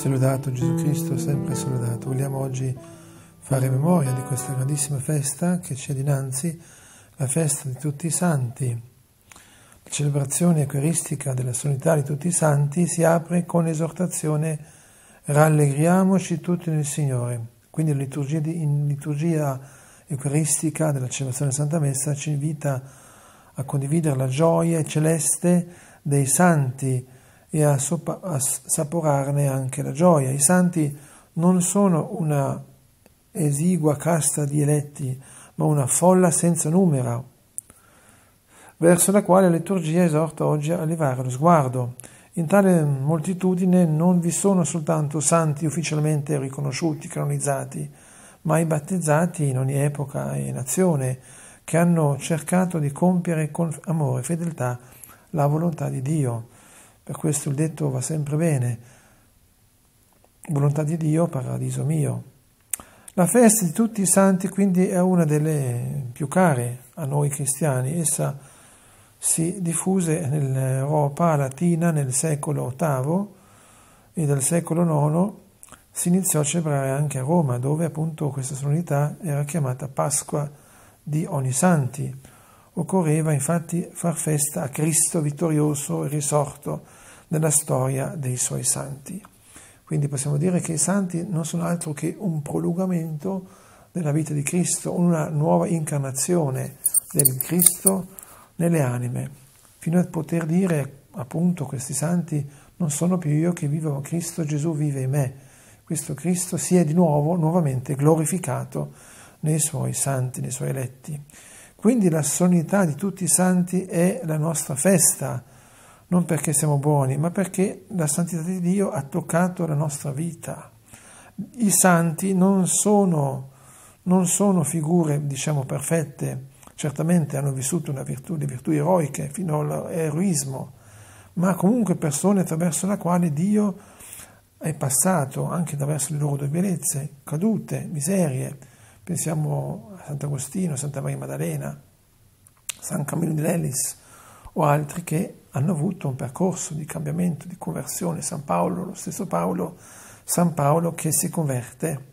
Sia Gesù Cristo, sempre sia Vogliamo oggi fare memoria di questa grandissima festa che c'è dinanzi, la festa di tutti i santi. La celebrazione eucaristica della solità di tutti i santi si apre con l'esortazione rallegriamoci tutti nel Signore. Quindi la liturgia, in liturgia eucaristica della celebrazione della Santa Messa ci invita a condividere la gioia celeste dei santi, e a, sopa, anche la gioia. I santi non sono una esigua casta di eletti, ma una folla senza numero, verso la quale la liturgia esorta oggi a levare lo sguardo. In tale moltitudine non vi sono soltanto santi ufficialmente riconosciuti, canonizzati, ma i battezzati in ogni epoca e nazione, che hanno cercato di compiere con amore e fedeltà la volontà di Dio. Per questo il detto va sempre bene. Volontà di Dio, paradiso mio. La festa di tutti i santi quindi è una delle più care a noi cristiani. Essa si diffuse nell'Europa latina nel secolo VIII e dal secolo IX si iniziò a celebrare anche a Roma, dove appunto questa solennità era chiamata Pasqua di Ogni Santi. Occorreva infatti far festa a Cristo vittorioso e risorto, nella storia dei suoi santi. Quindi possiamo dire che i santi non sono altro che un prolungamento della vita di Cristo, una nuova incarnazione del Cristo nelle anime, fino a poter dire appunto questi santi non sono più io che vivo, ma Cristo Gesù vive in me. Questo Cristo si è di nuovo, nuovamente glorificato nei suoi santi, nei suoi eletti. Quindi la solennità di tutti i santi è la nostra festa, non perché siamo buoni, ma perché la santità di Dio ha toccato la nostra vita. I santi non sono, non sono figure, diciamo, perfette, certamente hanno vissuto virtù, le virtù eroiche fino all'eroismo, ma comunque persone attraverso le quali Dio è passato anche attraverso le loro debolezze, cadute, miserie. Pensiamo a Sant'Agostino, Santa Maria Maddalena, San Camillo di Lelis o altri che hanno avuto un percorso di cambiamento, di conversione. San Paolo, lo stesso Paolo, San Paolo che si converte.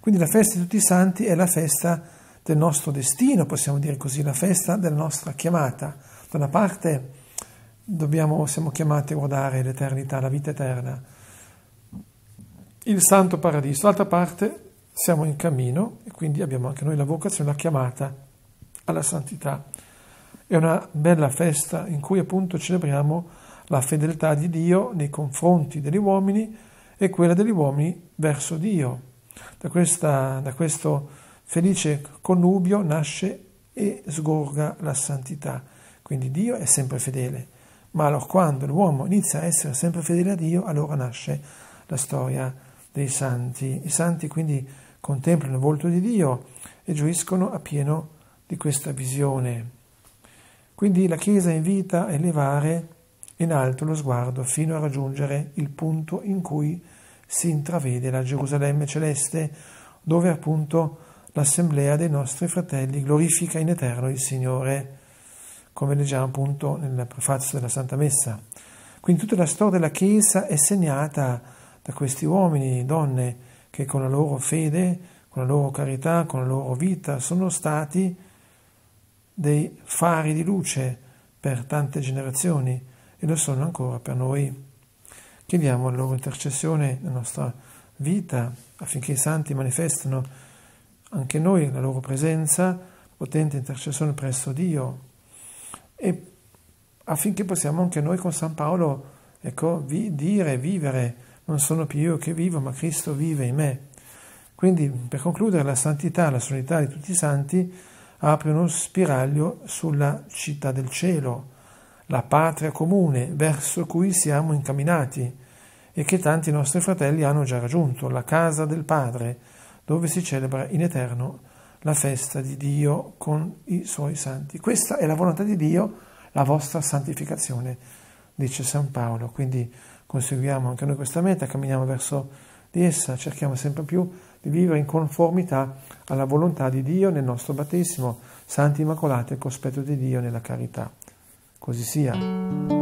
Quindi la festa di tutti i santi è la festa del nostro destino, possiamo dire così, la festa della nostra chiamata. Da una parte dobbiamo, siamo chiamati a guardare l'eternità, la vita eterna, il santo paradiso, dall'altra parte siamo in cammino e quindi abbiamo anche noi la vocazione, la chiamata alla santità. È una bella festa in cui appunto celebriamo la fedeltà di Dio nei confronti degli uomini e quella degli uomini verso Dio. Da, questa, da questo felice connubio nasce e sgorga la santità. Quindi Dio è sempre fedele, ma allora quando l'uomo inizia a essere sempre fedele a Dio, allora nasce la storia dei santi. I santi quindi contemplano il volto di Dio e gioiscono appieno di questa visione. Quindi la Chiesa invita a elevare in alto lo sguardo fino a raggiungere il punto in cui si intravede la Gerusalemme celeste, dove appunto l'assemblea dei nostri fratelli glorifica in eterno il Signore, come leggiamo appunto nel prefazio della Santa Messa. Quindi tutta la storia della Chiesa è segnata da questi uomini e donne che con la loro fede, con la loro carità, con la loro vita sono stati dei fari di luce per tante generazioni e lo sono ancora per noi. Chiediamo la loro intercessione nella nostra vita affinché i santi manifestino anche noi la loro presenza, potente intercessione presso Dio e affinché possiamo anche noi con San Paolo ecco, vi, dire, vivere, non sono più io che vivo, ma Cristo vive in me. Quindi, per concludere, la santità, la solidità di tutti i santi apre uno spiraglio sulla città del cielo, la patria comune verso cui siamo incamminati e che tanti nostri fratelli hanno già raggiunto, la casa del Padre, dove si celebra in eterno la festa di Dio con i suoi santi. Questa è la volontà di Dio, la vostra santificazione, dice San Paolo. Quindi conseguiamo anche noi questa meta, camminiamo verso di essa, cerchiamo sempre più di vivere in conformità alla volontà di Dio nel nostro battesimo, santi immacolati al cospetto di Dio nella carità. Così sia.